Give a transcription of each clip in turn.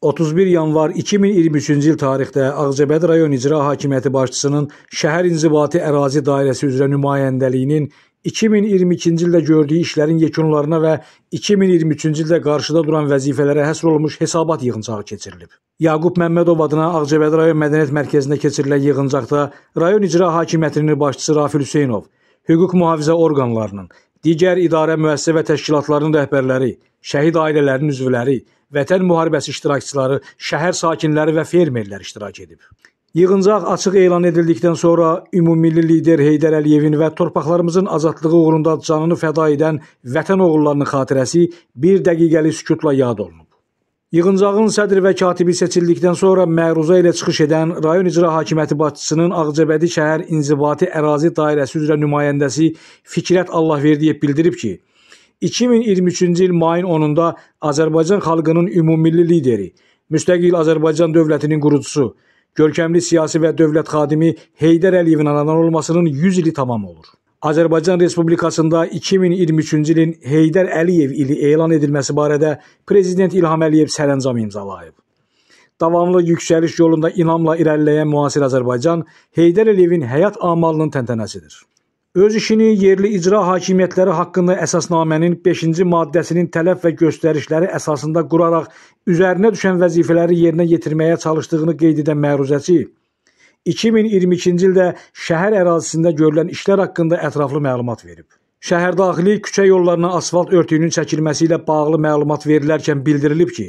31 yanvar 2023-cü il tarixdə Ağcabədi rayon icra hakimiyyəti başçısının şəhər inzibati ərazi dairəsi üzrə nümayəndəliyinin 2022-ci ildə gördüyü işlərin yekunlarına və 2023-cü ildə qarşıda duran vəzifələrə həsr olunmuş hesabat yığıncağı keçirilib. Yaqub Məmmədov adına Ağcabədi rayon mədəniyyət mərkəzində keçirilən yığıncaqda rayon icra hakimiyyətinin başçısı Rafil Hüseynov, hüquq mühafizə orqanlarının, digər idarə müəssisə və təşkilatlarının rəhbərləri, şəhid ailələrinin üzvləri, Vətən müharibəsi iştirakçıları, şəhər sakinləri və fermerlər iştirak edib. Yığıncaq açıq elan edildikdən sonra ümummilli lider Heydər Əliyevin və torpaqlarımızın azadlığı uğrunda canını fəda edən vətən oğullarının xatirəsi bir dəqiqəlik sükutla yad olunub. Yığıncağın sədr və katibi seçildikdən sonra məruza ilə çıxış edən rayon icra hakimiyyəti başçısının Ağcabədi şəhər inzibati ərazi dairəsi üzrə nümayəndəsi Fikrət Allahverdiyev bildirib ki, 2023-cü il mayın 10-da Azərbaycan xalqının ümummilli lideri, müstəqil Azərbaycan dövlətinin qurucusu, görkəmli siyasi və dövlət xadimi Heydər Əliyevin anadan olmasının 100 ili tamam olur. Azərbaycan Respublikasında 2023-cü ilin Heydər Əliyev ili elan edilməsi barədə prezident İlham Əliyev sərəncam imzalayıb. Davamlı yüksəliş yolunda inamla irəliləyən müasir Azərbaycan Heydər Əliyevin həyat amalının təntənəsidir. Öz işini yerli icra hakimiyyətləri haqqında əsasnamənin 5-ci maddəsinin tələb və göstərişləri əsasında quraraq üzərinə düşən vəzifələri yerinə yetirməyə çalışdığını qeyd edən məruzəçi 2022-ci ildə şəhər ərazisində görülən işlər haqqında ətraflı məlumat verib. Şəhər daxili küçə yollarına asfalt örtüyünün çəkilməsi ilə bağlı məlumat verilərkən bildirilib ki,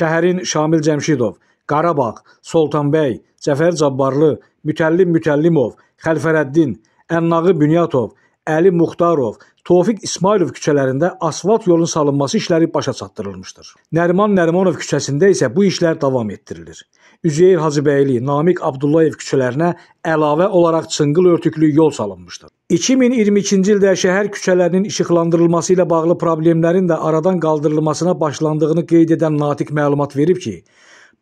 şəhərin Şamil Cəmşidov, Qarabağ, Soltanbəy, Cəfər Cabbarlı, Mütəllim Mütəllimov, Xəlfərəddin, Ənnağı Bünyatov, Əli Muxtarov, Tofiq İsmailov küçələrində asfalt yolun salınması işləri başa çatdırılmışdır. Nəriman Nərimanov küçəsində isə bu işlər davam etdirilir. Üzeyir Hacıbəyli, Namiq Abdullayev küçələrinə əlavə olaraq çınqıl örtüklü yol salınmışdır. 2022-ci ildə şəhər küçələrinin işıqlandırılması ilə bağlı problemlərin də aradan qaldırılmasına başlandığını qeyd edən Natiq məlumat verib ki,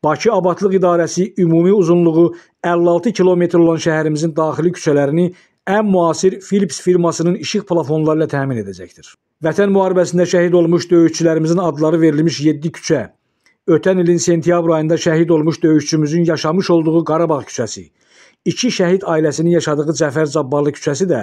Bakı Abadlıq İdarəsi ümumi uzunluğu 56 kilometr olan şəhərimizin daxili küçələrini ən müasir Philips firmasının işıq plafonları ilə təmin edəcəkdir. Vətən müharibəsində şəhid olmuş döyüşçülərimizin adları verilmiş 7 küçə, ötən ilin sentyabr ayında şəhid olmuş döyüşçümüzün yaşamış olduğu Qarabağ küçəsi, İki şəhid ailəsinin yaşadığı Cəfər Cabbarlı küçəsi də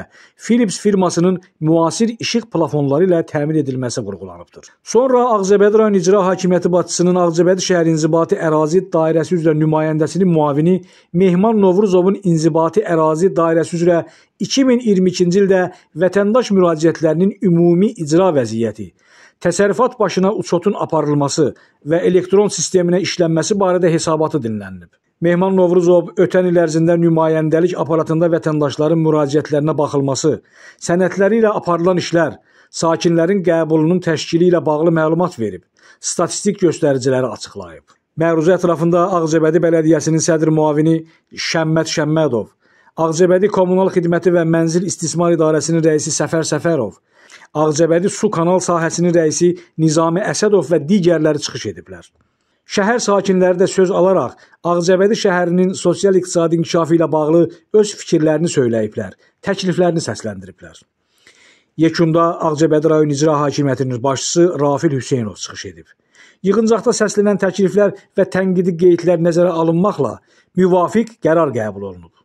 Philips firmasının müasir işıq plafonları ilə təmin edilməsi vurğulanıbdır. Sonra Ağcabədi rayon icra hakimiyyəti başçısının Ağcabədi şəhər inzibati ərazi dairəsi üzrə nümayəndəsinin müavini Mehman Novruzovun inzibati ərazi dairəsi üzrə 2022-ci ildə vətəndaş müraciətlərinin ümumi icra vəziyyəti, təsərrüfat başına uçotun aparılması və elektron sisteminə işlənməsi barədə hesabatı dinlənilib. Mehman Novruzov ötən il ərzində nümayəndəlik aparatında vətəndaşların müraciətlərinə baxılması, sənədləri ilə aparılan işlər, sakinlərin qəbulunun təşkili ilə bağlı məlumat verib, statistik göstəriciləri açıqlayıb. Məruzə ətrafında Ağcabədi Bələdiyyəsinin sədr müavini Şəmməd Şəmmədov, Ağcabədi Kommunal Xidməti və Mənzil İstismar İdarəsinin rəisi Səfər Səfərov, Ağcabədi Su Kanal sahəsinin rəisi Nizami Əsədov və digərləri çıxış ediblər. Şəhər sakinləri də söz alaraq Ağcabədi şəhərinin sosial-iqtisadi inkişafı ilə bağlı öz fikirlərini söyləyiblər, təkliflərini səsləndiriblər. Yekunda Ağcabədi rayon icra hakimiyyətinin başçısı Rafil Hüseynov çıxış edib. Yığıncaqda səslənən təkliflər və tənqidi qeydlər nəzərə alınmaqla müvafiq qərar qəbul olunub.